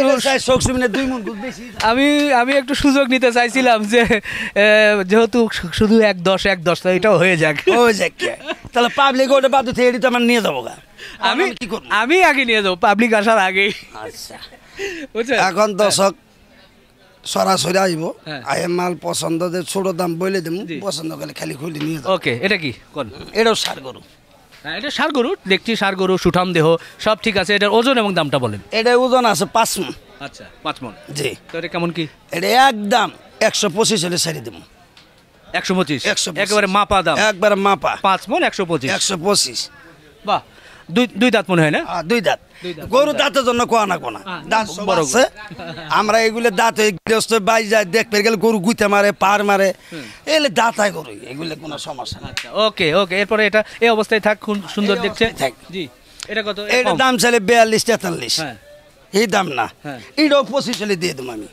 শোক সুমিনে দুই মন দুধ বেশি আমি আমি একটু সুযোগ নিতে চাইছিলাম যে যেহেতু শুধু এক দশ এক দশ এটাও হয়ে যাক হয়ে যাক তাহলে পাবলিক ওটা বাদ থেকে এটি আমার নিয়ে যাবো আমি কি করবো আমি আগে নিয়ে যাবো পাবলিক আসার আগে আচ্ছা এখন দর্শক হ্যাঁ। সরাসরি আসব হ্যাঁ। আয়ে মাল পছন্দ যে ছোট দাম বলে দেবো পছন্দ করলে খালি খুলে নিয়ে যাবো ওকে এটা কি কোন এটাও সার গরু হ্যাঁ এটা সার গরু দেখছি সার গরু সুঠাম দেহ সব ঠিক আছে এটার ওজন এবং দামটা বলেন এটা ওজন আছে পাঁচ মন আচ্ছা পাঁচ মন জি তো এটা কেমন কি এটা একদম একশো পঁচিশ হলে সারি দেবো একশো পঁচিশ একেবারে মাপা একবারে মাপা পাঁচ একশো পঁচিশ একশো পঁচিশ বাহ দুই দুই দাঁত হয় না হ্যাঁ, দুই দাঁত দাঁতের জন্য না হ্যাঁ, দাঁত আমরা এগুলো দাঁত বাই যায় দেখতে গেলে গরু গুইতে মারে পার মারে এলে দাঁত হয় গরু এগুলো কোনো সমস্যা না আচ্ছা, ওকে ওকে এরপরে এটা এই অবস্থায় থাক সুন্দর দেখছে এটা এটা দাম চাইলে বিয়াল্লিশ তেতাল্লিশ হ্যাঁ এই দাম না হ্যাঁ। পঁচিশ হলে দিয়ে দেবো আমি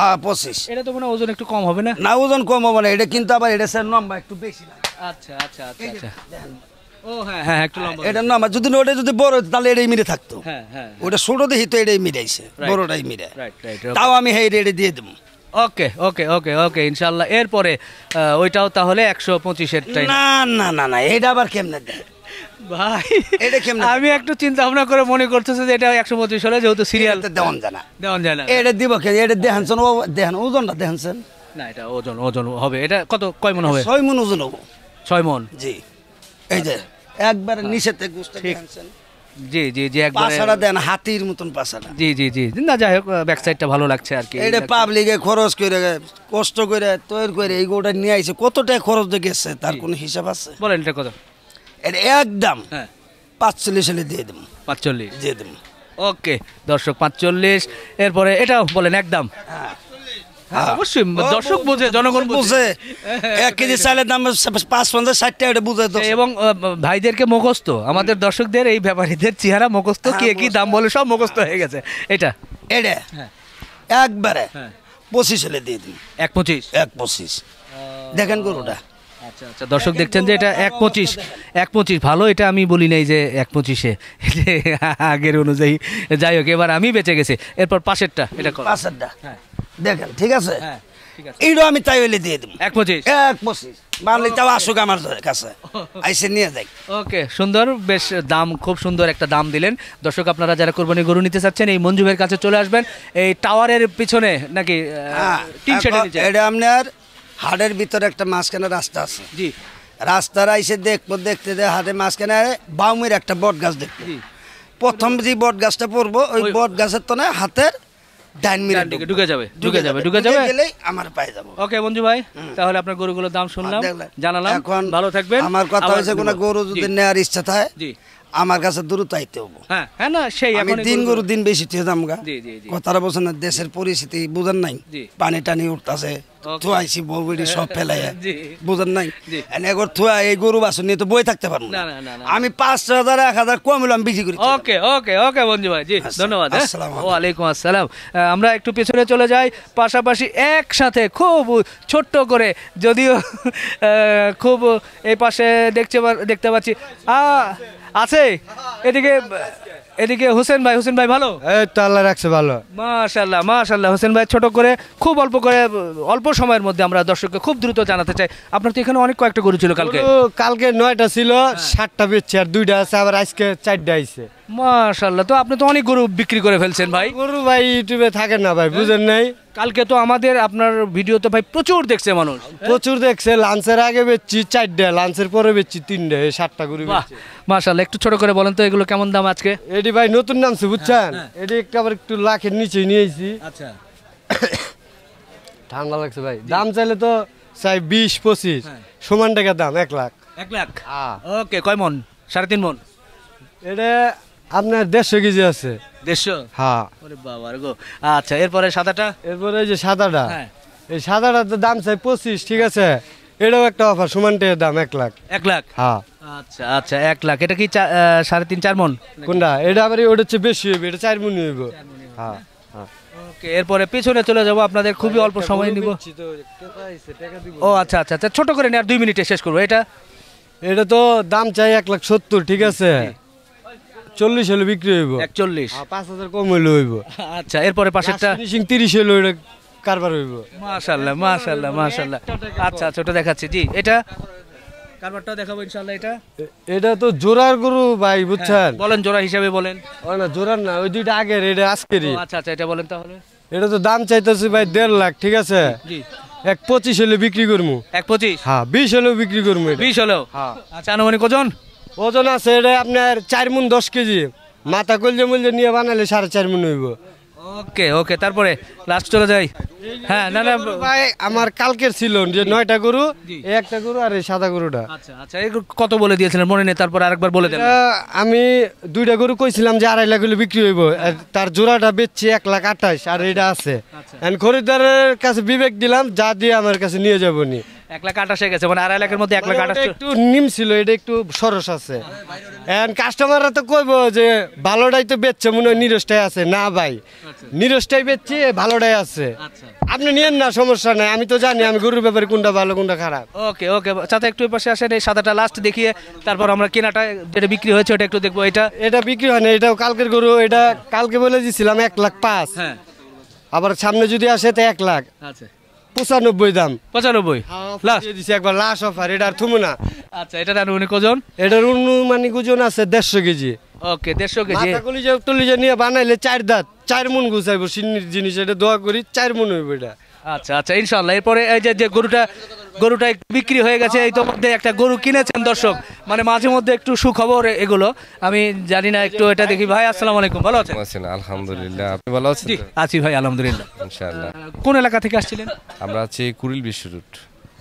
হ্যাঁ, পঁচিশ এটা তো ওজন একটু কম হবে না না ওজন কম হবে না এটা কিন্তু আবার এটা স্যার একটু বেশি আচ্ছা আচ্ছা, আচ্ছা, আচ্ছা। হ্যাঁ, যদি ওটা যদি তাহলে এটাই মিলে থাকতো ওটা এটাই বড়টাই মিলে তাও আমি দিয়ে দেবো ওকে ওকে ওকে ওকে ইনশাল্লাহ এরপরে ওইটাও তাহলে একশো পঁচিশের না না না না এটা আবার কেমনে দেয় ভাই এটা কেমন আমি একটু চিন্তা ভাবনা করে মনে করতেছি যে এটা একশো পঁচিশ হলে যেহেতু সিরিয়াল দেওয়ান জানা দেওয়ান জানা এটা দিব কেন এটা দেহানছেন ও দেহান ওজনটা দেহানছেন না এটা ওজন ওজন হবে এটা কত কয় মন হবে ছয় মন ওজন হবে ছয় মন জি এই যে একবার হ্যাঁ। নিচেতে গুস্তা দেহানছেন জি জি জি একবার পাসারা দেন হাতির মতন পাসারা জি জি জি না যাই হোক ব্যাক সাইডটা ভালো লাগছে আর কি এটা পাবলিকে খরচ করে কষ্ট করে তৈরি করে এই গোটা নিয়ে আইছে কতটা টাকা খরচ গেছে তার কোনো হিসাব আছে বলেন এটা কথা একদম হ্যাঁ পাঁচচল্লিশ হলে দিয়ে দেবো পাঁচচল্লিশ দিয়ে দেবো ওকে দর্শক পাঁচচল্লিশ এরপরে এটাও বলেন একদম হ্যাঁ। হ্যাঁ, হ্যাঁ। অবশ্যই দর্শক জনগণ বুঝে এক কেজি দাম পাঁচ পঞ্চাশ ষাট টাকা বুঝে এবং ভাইদেরকে মুখস্থ আমাদের দর্শকদের এই ব্যাপারীদের চেহারা দাম বলে সব হয়ে গেছে এটা এটা একবারে পঁচিশ দিয়ে এক পঁচিশ এক পঁচিশ দেখেন গরুটা আচ্ছা আচ্ছা দর্শক দেখছেন যে এটা এক পঁচিশ এক পঁচিশ ভালো এটা আমি বলি নাই যে এক পঁচিশে আগের অনুযায়ী যাই হোক এবার আমি বেঁচে গেছি এরপর পাশেরটা এটা পাশেরটা হ্যাঁ। দেখেন ঠিক আছে হ্যাঁ এইটাও আমি তাই হইলে দিয়ে দেবো এক পঁচিশ এক পঁচিশ মানলে তাও আসুক আমার কাছে আইসে নিয়ে যাই ওকে সুন্দর বেশ দাম খুব সুন্দর একটা দাম দিলেন দর্শক আপনারা যারা কোরবানি গরু নিতে চাচ্ছেন এই মঞ্জুবের কাছে চলে আসবেন এই টাওয়ারের পিছনে নাকি হ্যাঁ, টিন শেডের আপনার হাটের ভিতরে একটা মাঝখানে রাস্তা আছে জি রাস্তার আইসে দেখব দেখতে হাটে মাঝখানে বাউমের একটা বট গাছ দেখব প্রথম যে বট গাছটা পড়বো ওই বট গাছের তো না হাতের আমার কথা হয়েছে কোন গরু যদি নেওয়ার ইচ্ছা থাকে আমার কাছে দ্রুত আইতে হবো হ্যাঁ, হ্যাঁ না সেই আমি দিন গরু দিন বেশি ঠেয়ে দাম গা কথাটা বলছেন না দেশের পরিস্থিতি বুঝেন নাই পানি টানি উঠতেছে থুয়াইছি বউগুড়ি সব *laughs* ফেলাই বুঝার নাই একবার থুয়া এই গরু বাসন নিয়ে তো বই থাকতে পারবো না আমি পাঁচশো হাজার এক হাজার কম হলো আমি করি ওকে ওকে ওকে বন্ধু ভাই জি আচ্ছা, ধন্যবাদ হ্যাঁ। ওয়ালাইকুম আসসালাম আমরা একটু পিছনে চলে যাই পাশাপাশি একসাথে খুব ছোট্ট করে যদিও *laughs* খুব এই পাশে দেখতে দেখতে পাচ্ছি আ আছে এদিকে এদিকে হোসেন ভাই হোসেন ভাই ভালো এই আল্লাহ রাখছে ভালো মাশাল্লাহ মাশাল্লাহ হোসেন ভাই ছোট করে খুব অল্প করে অল্প সময়ের মধ্যে আমরা দর্শককে খুব দ্রুত জানাতে চাই আপনার তো এখানে অনেক কয়েকটা গরু ছিল কালকে কালকে নয়টা ছিল হ্যাঁ। সাতটা বেচছে আর দুইটা আছে আবার আজকে চারটা আইছে মাশাল্লাহ তো আপনি তো অনেক গরু বিক্রি করে ফেলছেন ভাই গরু ভাই ইউটিউবে থাকেন না ভাই বুঝেন নাই কালকে তো আমাদের আপনার ভিডিও তো ভাই প্রচুর দেখছে মানুষ প্রচুর দেখছে লাঞ্চের আগে বেচছি চারটে লাঞ্চের পরে বেচছি তিনটে সাতটা গরু মাশাল্লাহ একটু ছোট করে বলেন তো এগুলো কেমন দাম আজকে এটি ভাই নতুন নামছে বুঝছেন হ্যাঁ, হ্যাঁ। এটি একটু আবার একটু লাখের নিচে নিয়েছি আচ্ছা ঠান্ডা লাগছে ভাই দাম চাইলে তো চাই বিশ পঁচিশ হ্যাঁ। সমান টাকার দাম এক লাখ এক লাখ ওকে কয় মন সাড়ে তিন মন এটা আপনার দেড়শো কেজি আছে দেড়শো হ্যাঁ ওরে আচ্ছা এরপরে সাদাটা এরপরে এই যে সাদাটা হ্যাঁ। এই সাদাটার তো দাম চাই পঁচিশ ঠিক আছে এটাও একটা অফার সুমানটের দাম এক লাখ এক লাখ হ্যাঁ আচ্ছা আচ্ছা এক লাখ এটা কি সাড়ে তিন চার মন কোনটা এটা আবার ওটা হচ্ছে বেশি হইবে এটা চার মন হইব হ্যাঁ, হ্যাঁ ওকে এরপরে পিছনে চলে যাবো আপনাদের খুবই অল্প সময় নিব ও আচ্ছা আচ্ছা আচ্ছা ছোট করে আর দুই মিনিটে শেষ করবো এটা এটা তো দাম চাই এক লাখ সত্তর ঠিক আছে চল্লিশ হলে বিক্রি হইব একচল্লিশ পাঁচ হাজার কম হইলে হইব আচ্ছা এরপরে পাশেরটা তিরিশ হইলে ওইটা কারবার হইব মাশাল্লাহ মাশাল্লাহ মাশাল্লাহ আচ্ছা আচ্ছা ওটা দেখাচ্ছি জি এটা জোড়ার হ্যাঁ, বলেন হিসাবে বলেন না জোড়ার না ওই দুইটা আগের এটা আচ্ছা, আচ্ছা, এটা বলেন তাহলে এটা তো দাম চাইতেছি ভাই দেড় লাখ ঠিক আছে এক পঁচিশ হলে বিক্রি করবো এক পঁচিশ হ্যাঁ বিশ হলেও বিক্রি করবো বিশ হলেও হ্যাঁ। আচ্ছা আনুমানিক কজন ওজন আছে এটা আপনার চার মুন দশ কেজি মাথা কলজে মুলজে নিয়ে বানালে সাড়ে চার মুন হইব ওকে ওকে তারপরে লাস্ট চলে যাই হ্যাঁ না না ভাই আমার কালকের ছিল যে নয়টা গরু একটা গরু আর এই সাদা গরুটা আচ্ছা আচ্ছা কত বলে দিয়েছিলেন মনে নেই তারপর আরেকবার বলে দেন আমি দুইটা গরু কইছিলাম যে আড়াই লাখ হলে বিক্রি হইব তার জোড়াটা বেচছি এক লাখ আঠাশ আর এটা আছে আচ্ছা। খরিদ্দারের কাছে বিবেক দিলাম যা দিয়ে আমার কাছে নিয়ে যাবো নি এক লাখ আঠাশ হয়ে গেছে মানে আড়াই লাখের মধ্যে এক লাখ মানে আঠাশ একটু নিম ছিল এটা একটু সরস আছে এন্ড কাস্টমাররা তো কইবো যে ভালোটাই তো বেচছে মনে হয় নিরসটাই আছে না ভাই আচ্ছা। নিরসটাই বেচছি ভালোটাই আছে আচ্ছা। আপনি নিয়েন না সমস্যা নাই আমি তো জানি আমি গরুর ব্যাপারে কোনটা ভালো কোনটা খারাপ ওকে ওকে চাচা একটু পাশে আসেন এই সাদাটা লাস্ট দেখিয়ে তারপর আমরা কেনাটা যেটা বিক্রি হয়েছে ওটা একটু দেখবো এটা এটা বিক্রি হয় না এটাও কালকের গরু এটা কালকে বলে দিছিলাম এক লাখ পাঁচ হ্যাঁ। আবার সামনে যদি আসে তো এক লাখ আচ্ছা পঁচানব্বই দাম পঁচানব্বই লাস্ট হ্যাঁ, দিছি একবার লাস্ট অফার এটা আর থুমু না আচ্ছা এটা এটার আনুমানিক কজন এটার অনুমানিক ওজন আছে দেড়শো কেজি ওকে দেড়শো কেজি কলিজা টলিজা নিয়ে বানাইলে চার দাঁত চার মন গুছাইবো সিন্নির জিনিস এটা দোয়া করি চার মন হইব এটা আচ্ছা আচ্ছা ইনশাল্লাহ এরপরে এই যে যে গরুটা গরুটা বিক্রি হয়ে গেছে ইতোমধ্যে একটা গরু কিনেছেন দর্শক মানে মাঝে মধ্যে একটু সুখবর এগুলো আমি জানি না একটু এটা দেখি ভাই আসসালাম আলাইকুম ভালো আছেন আছেন আলহামদুলিল্লাহ আপনি ভালো আছেন আছি ভাই আলহামদুলিল্লাহ ইনশাআল্লাহ কোন এলাকা থেকে আসছিলেন আমরা আছি কুরিল বিশ্ব রোড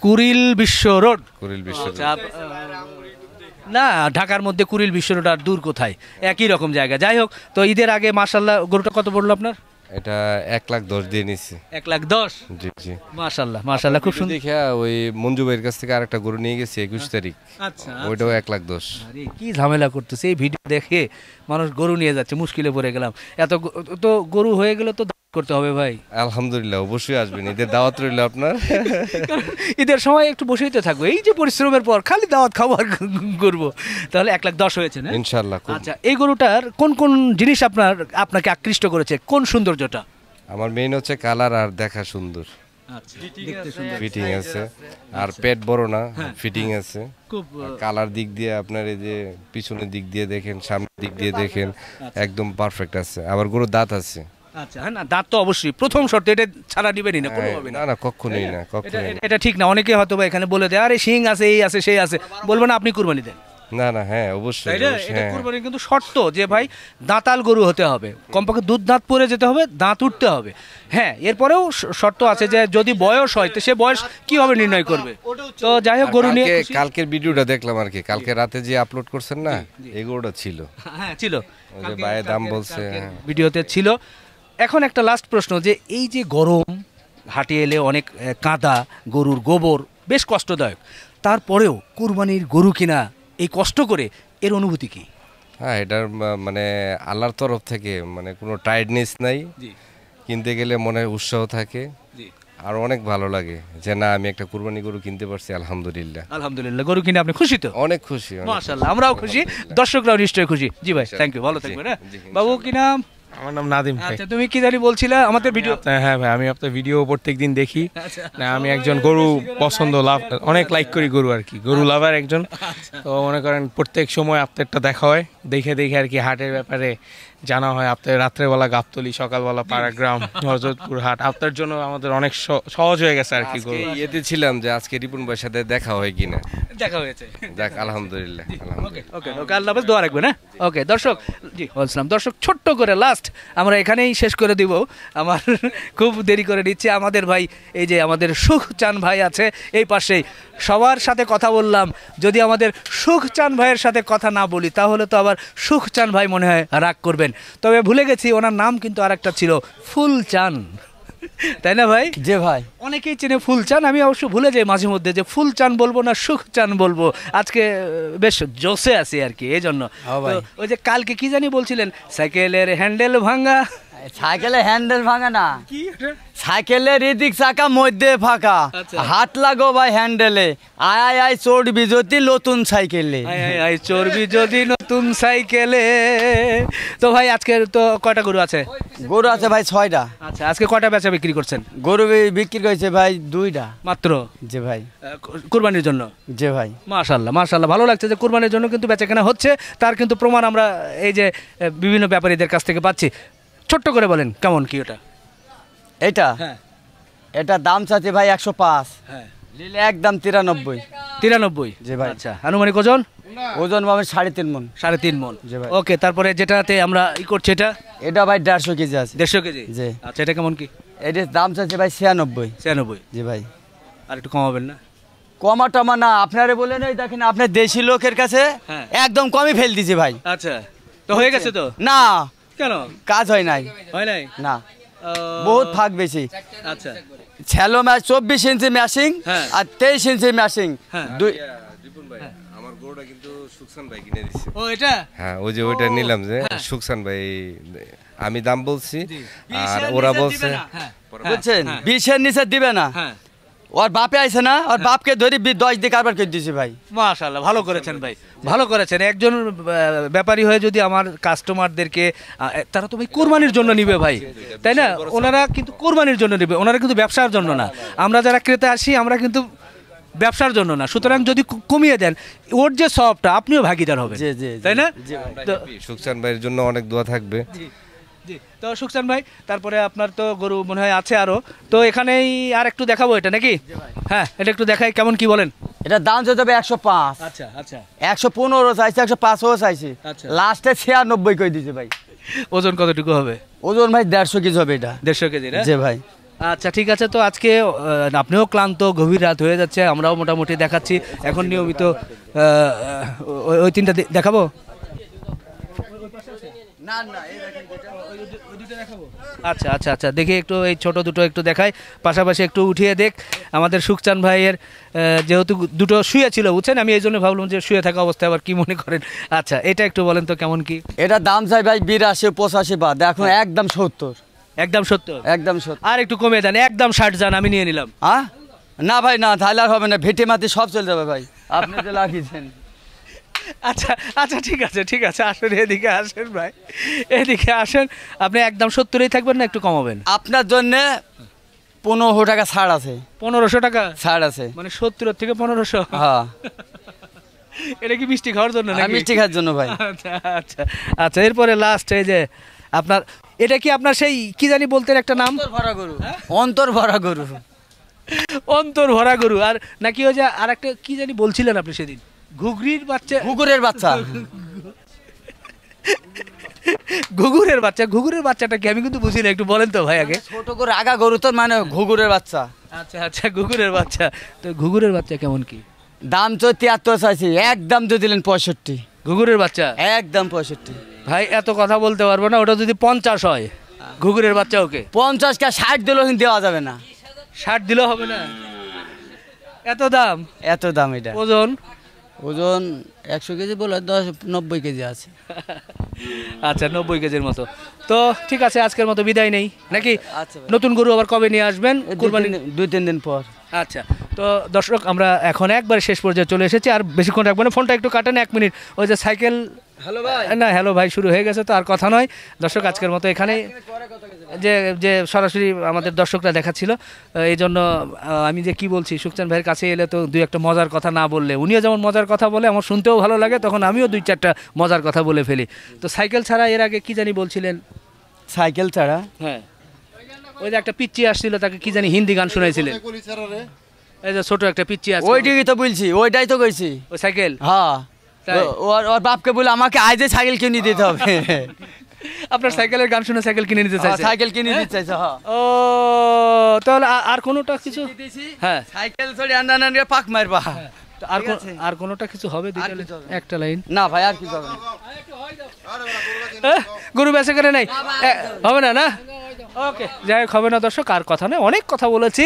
কুরিল বিশ্ব রোড কুরিল বিশ্ব আচ্ছা, রোড না ঢাকার মধ্যে কুরিল বিশ্ব রোড আর দূর কোথায় একই রকম জায়গা যাই হোক তো ঈদের আগে মাসাল্লাহ গরুটা কত পড়লো আপনার এটা এক লাখ দশ দিয়ে নিচ্ছি এক লাখ দশ জি জি মাশাল্লাহ মাশাল্লাহ খুব সুন্দর দেখে ওই মঞ্জু ভাইয়ের কাছ থেকে আরেকটা গরু নিয়ে গেছি একুশ তারিখ আচ্ছা, আচ্ছা ওইটাও এক লাখ দশ কি ঝামেলা করতেছে এই ভিডিও দেখে মানুষ গরু নিয়ে যাচ্ছে মুশকিলে পড়ে গেলাম এত তো গরু হয়ে গেলে তো করতে হবে ভাই আলহামদুলিল্লাহ অবশ্যই আসবেন ঈদের দাওয়াত রইল আপনার *laughs* ঈদের সময় একটু বসেই তো থাকবো এই যে পরিশ্রমের পর খালি দাওয়াত খাবার করবো তাহলে এক লাখ দশ হয়েছে না ইনশাল্লাহ আচ্ছা এই গরুটার কোন কোন জিনিস আপনার আপনাকে আকৃষ্ট করেছে কোন সৌন্দর্যটা আমার মেইন হচ্ছে কালার আর দেখা সুন্দর ফিটিং আচ্ছা। আছে আর পেট বড় না ফিটিং হ্যাঁ, হ্যাঁ। আছে কালার দিক দিয়ে আপনার এই যে পিছনের দিক দিয়ে দেখেন সামনের দিক দিয়ে দেখেন আচ্ছা। একদম পারফেক্ট আছে আবার গরুর দাঁত আছে আচ্ছা, হ্যাঁ, দাঁত তো অবশ্যই প্রথম শর্ত এটা ছাড়া এটা ঠিক না হয়তো বা এখানে বলে দেয় আরে শিং আছে এই আছে সেই আছে না আপনি কুরবানি দেন না না হ্যাঁ অবশ্যই হ্যাঁ। কিন্তু শর্ত যে ভাই দাঁতাল গরু হতে হবে কমপক্ষে দুধ দাঁত পরে যেতে হবে দাঁত উঠতে হবে হ্যাঁ এরপরেও শর্ত আছে যে যদি বয়স হয় তো সে বয়স কিভাবে নির্ণয় করবে তো যাই হোক গরু নিয়ে কালকের ভিডিওটা দেখলাম আর কি কালকে রাতে যে আপলোড করছেন না এগুলোটা ছিল হ্যাঁ ছিল ভাই দাম বলছে হ্যাঁ। ভিডিওতে ছিল এখন একটা লাস্ট প্রশ্ন যে এই যে গরম হাটে এলে অনেক কাঁদা গরুর গোবর বেশ কষ্টদায়ক তারপরেও কুরবানির গরু কিনা এই কষ্ট করে এর অনুভূতি কি হ্যাঁ এটার মানে আল্লাহর তরফ থেকে মানে কোনো টায়ার্ডনেস নাই কিনতে গেলে মনে উৎসাহ থাকে আর অনেক ভালো লাগে যে না আমি একটা কুরবানি গরু কিনতে পারছি আলহামদুলিল্লাহ আলহামদুলিল্লাহ গরু কিনে আপনি খুশি তো অনেক খুশি আমরাও খুশি দর্শকরাও নিশ্চয়ই খুশি জি ভাই থ্যাংক ইউ ভালো থাকবেন হ্যাঁ? বাবু কি নাম আমার নাম নাদিম আচ্ছা তুমি কি জানি বলছিলা আমাদের ভিডিও হ্যাঁ ভাই আমি আপনার ভিডিও প্রত্যেকদিন দেখি আচ্ছা, আচ্ছা। না আমি একজন গরু পছন্দ লাভ অনেক লাইক করি গরু আর কি গরু লাভার আচ্ছা। একজন তো মনে করেন প্রত্যেক সময় আপনারটা দেখা হয় দেখে দেখে আর কি হাটের ব্যাপারে জানা হয় আপনার রাত্রেবেলা গাবতলি সকালবেলা পাড়াগ্রাম হজরতপুর হাট আপনার জন্য আমাদের অনেক সহজ হয়ে গেছে আর কি ইয়েতে ছিলাম যে আজকে রিপন ভাইয়ের সাথে দেখা হয় কিনা দেখা হয়েছে দেখ আলহামদুলিল্লাহ ওকে ওকে ওকে আল্লাহ দোয়া রাখবেন হ্যাঁ ওকে দর্শক জি বলছিলাম দর্শক ছোট্ট করে লাস্ট আমরা এখানেই শেষ করে দিব আমার *laughs* খুব দেরি করে নিচ্ছে আমাদের ভাই এই যে আমাদের সুখ চান ভাই আছে এই পাশেই সবার সাথে কথা বললাম যদি আমাদের সুখ চান ভাইয়ের সাথে কথা না বলি তাহলে তো আবার সুখ চান ভাই মনে হয় রাগ করবেন তবে ভুলে গেছি ওনার নাম কিন্তু আর একটা ছিল ফুল চান তাই না ভাই যে ভাই অনেকেই চেনে ফুল চান আমি অবশ্য ভুলে যাই মাঝে মধ্যে যে ফুল চান বলবো না সুখ চান বলবো আজকে বেশ জোসে আছি আর কি এই জন্য হ্যাঁ ওই যে কালকে কি জানি বলছিলেন সাইকেলের হ্যান্ডেল ভাঙ্গা সাইকেলে হ্যান্ডেল ভাঙা না সাইকেলের এদিক চাকা মধ্যে ফাঁকা আচ্ছা। হাত লাগো ভাই হ্যান্ডেলে আয় আয় আয় যদি নতুন সাইকেলে আয় চড়বি যদি নতুন সাইকেলে তো ভাই আজকে তো কয়টা গরু আছে গরু আছে ভাই ছয়টা আচ্ছা আজকে কয়টা বেচা বিক্রি করছেন গরু বিক্রি করেছে ভাই দুইটা মাত্র যে ভাই কুরবানির জন্য যে ভাই মাশাল্লাহ মাশাল্লাহ ভালো লাগছে যে কুরবানির জন্য কিন্তু বেচা কেনা হচ্ছে তার কিন্তু প্রমাণ আমরা এই যে বিভিন্ন ব্যাপারীদের কাছ থেকে পাচ্ছি ছোট্ট করে বলেন কেমন কি ওটা এটা হ্যাঁ। এটা দাম চাচ্ছে ভাই একশো পাঁচ হ্যাঁ। একদম তিরানব্বই তিরানব্বই জি ভাই আচ্ছা আনুমানিক ওজন ওজন পাবেন সাড়ে তিন মন সাড়ে তিন মন জি ভাই ওকে তারপরে যেটাতে আমরা ই করছি এটা এটা ভাই দেড়শো কেজি আছে দেড়শো কেজি জি আচ্ছা এটা কেমন কি এটার দাম চাচ্ছে ভাই ছিয়ানব্বই ছিয়ানব্বই জি ভাই আর একটু কমাবেন না কমা টমা না আপনারে বলেন ওই দেখেন আপনার দেশি লোকের কাছে হ্যাঁ। একদম কমই ফেল দিছে ভাই আচ্ছা তো হয়ে গেছে তো না কাজ হয় নাই না বহুত ফাঁক বেশি আচ্ছা। ছেলো ম্যাচ চব্বিশ ইঞ্চি ম্যাশিং হ্যাঁ। আর তেইশ ইঞ্চি ম্যাশিং হ্যাঁ। দুই হ্যাঁ ওই যে ওইটা নিলাম যে হ্যাঁ। ভাই আমি দাম বলছি আর ওরা বলছে বুঝছেন বিশের নিচে দিবে না ওর বাপে আইছে না ওর বাপকে ধরে দশ দিয়ে কারবার করে দিয়েছি ভাই মাশাল্লাহ ভালো করেছেন ভাই ভালো করেছেন একজন ব্যাপারী হয়ে যদি আমার কাস্টমারদেরকে তারা তো ভাই কোরবানির জন্য নিবে ভাই তাই না ওনারা কিন্তু কোরবানির জন্য নিবে ওনারা কিন্তু ব্যবসার জন্য না আমরা যারা ক্রেতা আসি আমরা কিন্তু ব্যবসার জন্য না সুতরাং যদি কমিয়ে দেন ওর যে সবটা আপনিও ভাগিদার হবে তাই না সুখসান ভাইয়ের জন্য অনেক দোয়া থাকবে তো সুখচান ভাই তারপরে আপনার তো গরু মনে হয় আছে আরও তো এখানেই আর একটু দেখাবো এটা নাকি হ্যাঁ এটা একটু দেখাই কেমন কি বলেন এটা দাম চলে যাবে একশো পাঁচ আচ্ছা আচ্ছা একশো পনেরো চাইছে একশো পাঁচও চাইছে লাস্টে আচ্ছা। ছিয়ানব্বই করে দিয়েছে ভাই ওজন কতটুকু হবে ওজন ভাই দেড়শো কেজি হবে এটা দেড়শো কেজি যে ভাই আচ্ছা ঠিক আছে তো আজকে আপনিও ক্লান্ত গভীর রাত হয়ে যাচ্ছে আমরাও মোটামুটি দেখাচ্ছি এখন নিয়মিত ওই তিনটা দেখাবো না না আচ্ছা আচ্ছা আচ্ছা দেখি একটু এই ছোট দুটো একটু দেখাই পাশাপাশি একটু উঠিয়ে দেখ আমাদের সুখচান ভাইয়ের যেহেতু দুটো শুয়ে ছিল বুঝছেন আমি এই জন্য ভাবলাম যে শুয়ে থাকা অবস্থায় আবার কি মনে করেন আচ্ছা এটা একটু বলেন তো কেমন কি এটা দাম চাই ভাই বিরাশি পঁচাশি বাদ দেখো হ্যাঁ। একদম সত্তর একদম সত্তর একদম সত্তর আর একটু কমে যান একদম ষাট যান আমি নিয়ে নিলাম হ্যাঁ না ভাই না তাহলে আর হবে না ভেটে মাতি সব চলে যাবে ভাই আপনি তো লাগিয়েছেন আচ্ছা আচ্ছা ঠিক আছে ঠিক আছে আসেন এদিকে আসেন ভাই এদিকে আসেন আপনি একদম সত্তরেই থাকবেন না একটু কমাবেন আপনার জন্য পনেরোশো টাকা ছাড় আছে পনেরোশো টাকা ছাড় আছে মানে সত্তর থেকে পনেরোশো হ্যাঁ এটা কি মিষ্টি খাওয়ার জন্য হ্যাঁ, না মিষ্টি খাওয়ার জন্য ভাই আচ্ছা আচ্ছা আচ্ছা এরপরে লাস্ট এই যে আপনার এটা কি আপনার সেই কি জানি বলতেন একটা নাম ভরা গরু হ্যাঁ? অন্তর ভরা গরু অন্তর ভরা গরু আর নাকি ওই যে আর একটা কি জানি বলছিলেন আপনি সেদিন বাচ্চা ঘুঘুরের বাচ্চা ঘুঘুরের বাচ্চা ঘুঘুরের বাচ্চাটা কি আমি কিন্তু বুঝি না একটু বলেন তো ভাই আগে ছোট করে আগা গরু তো মানে ঘুঘুরের বাচ্চা আচ্ছা আচ্ছা ঘুঘুরের বাচ্চা তো ঘুঘুরের বাচ্চা কেমন কি দাম তো তিয়াত্তর চাইছি একদম তো দিলেন পঁয়ষট্টি ঘুঘুরের বাচ্চা একদম পঁয়ষট্টি ভাই এত কথা বলতে পারবো না ওটা যদি পঞ্চাশ হয় ঘুঘুরের বাচ্চা ওকে পঞ্চাশ কে ষাট দিলেও কিন্তু দেওয়া যাবে না ষাট দিলেও হবে না এত দাম এত দাম এটা ওজন ওজন একশো কেজি বলে দশ নব্বই কেজি আছে আচ্ছা নব্বই কেজির মতো তো ঠিক আছে আজকের মতো বিদায় নেই নাকি আচ্ছা নতুন গরু আবার কবে নিয়ে আসবেন কোরবানি দুই তিন দিন পর আচ্ছা তো দর্শক আমরা এখন একবার শেষ পর্যায়ে চলে এসেছি আর বেশিক্ষণ রাখবেন না ফোনটা একটু কাটেন এক মিনিট ওই যে সাইকেল হ্যালো ভাই না হ্যালো ভাই শুরু হয়ে গেছে তো আর কথা নয় দর্শক আজকের মতো এখানেই যে যে সরাসরি আমাদের দর্শকরা দেখাচ্ছিল এই জন্য আমি যে কি বলছি সুখচান ভাইয়ের কাছে এলে তো দুই একটা মজার কথা না বললে উনিও যেমন মজার কথা বলে আমার শুনতেও ভালো লাগে তখন আমিও দুই চারটা মজার কথা বলে ফেলি তো সাইকেল ছাড়া এর আগে কি জানি বলছিলেন সাইকেল ছাড়া হ্যাঁ ওই যে একটা পিচ্চি আসছিল তাকে কি জানি হিন্দি গান শুনাইছিলেন এই যে ছোট একটা পিচ্চি আছে ওইটাই তো বলছি ওইটাই তো কইছি ওই সাইকেল হ্যাঁ ওর বাপকে বলে আমাকে আজে সাইকেল কিনে দিতে *laughs* হবে আপনার সাইকেলের গান শুনে সাইকেল কিনে নিতে চাইছে সাইকেল কিনে নিতে হ্যাঁ? চাইছে ও তাহলে আর কোনোটা কিছু হ্যাঁ সাইকেল ছড়ি আন্ডা আন্ডা পাক মারবা হ্যাঁ। আর আর কোনোটা কিছু হবে একটা লাইন না ভাই আর কিছু হবে না গরু বেচা করে নাই হবে না না ওকে যাই হোক হবে না দর্শক আর কথা নয় অনেক কথা বলেছি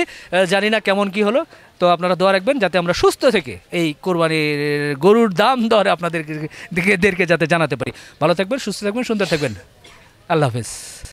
জানি না কেমন কি হলো তো আপনারা দোয়া রাখবেন যাতে আমরা সুস্থ থেকে এই কোরবানির গরুর দাম দরে আপনাদেরকে যাতে জানাতে পারি ভালো থাকবেন সুস্থ থাকবেন সুন্দর থাকবেন আল্লাহ হাফেজ